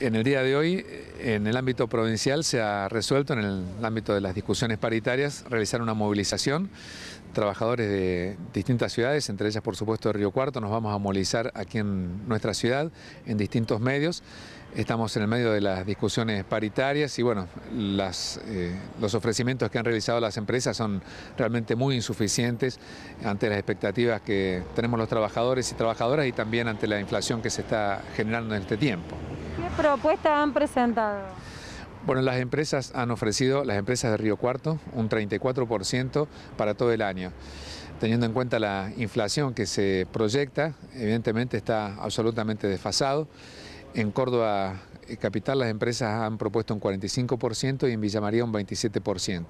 En el día de hoy, eh, en el ámbito provincial, se ha resuelto en el ámbito de las discusiones paritarias realizar una movilización. Trabajadores de distintas ciudades, entre ellas por supuesto de Río Cuarto, nos vamos a movilizar aquí en nuestra ciudad, en distintos medios. Estamos en el medio de las discusiones paritarias y bueno, eh, los ofrecimientos que han realizado las empresas son realmente muy insuficientes ante las expectativas que tenemos los trabajadores y trabajadoras y también ante la inflación que se está generando en este tiempo. ¿Qué propuestas han presentado? Bueno, las empresas han ofrecido, las empresas de Río Cuarto, un 34% para todo el año. Teniendo en cuenta la inflación que se proyecta, evidentemente está absolutamente desfasado. En Córdoba eh, Capital las empresas han propuesto un 45% y en Villa María un 27%.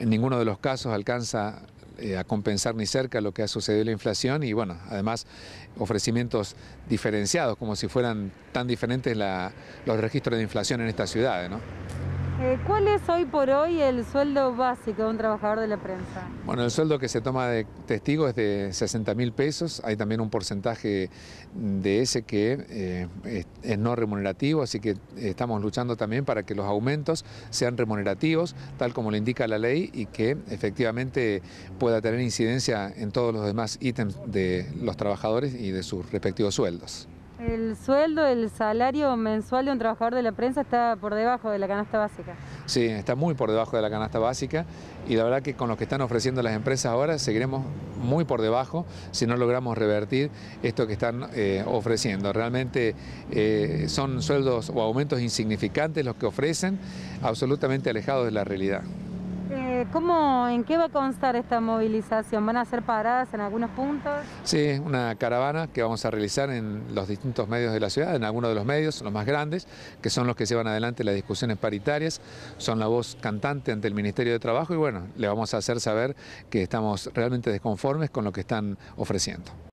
En ninguno de los casos alcanza eh, a compensar ni cerca lo que ha sucedido la inflación y bueno, además ofrecimientos diferenciados, como si fueran tan diferentes la, los registros de inflación en estas ciudades. ¿no? Eh, ¿Cuál es hoy por hoy el sueldo básico de un trabajador de la prensa? Bueno, el sueldo que se toma de testigo es de 60 mil pesos. Hay también un porcentaje de ese que eh, es, es, no remunerativo, así que estamos luchando también para que los aumentos sean remunerativos, tal como lo indica la ley, y que efectivamente pueda tener incidencia en todos los demás ítems de los trabajadores y de sus respectivos sueldos. El sueldo, el salario mensual de un trabajador de la prensa está por debajo de la canasta básica. Sí, está muy por debajo de la canasta básica y la verdad que con lo que están ofreciendo las empresas ahora seguiremos muy por debajo si no logramos revertir esto que están eh, ofreciendo. Realmente eh, son sueldos o aumentos insignificantes los que ofrecen, absolutamente alejados de la realidad. ¿En qué va a constar esta movilización? ¿Van a ser paradas en algunos puntos? Sí, una caravana que vamos a realizar en los distintos medios de la ciudad, en algunos de los medios, los más grandes, que son los que llevan adelante las discusiones paritarias, son la voz cantante ante el Ministerio de Trabajo y bueno, le vamos a hacer saber que estamos realmente desconformes con lo que están ofreciendo.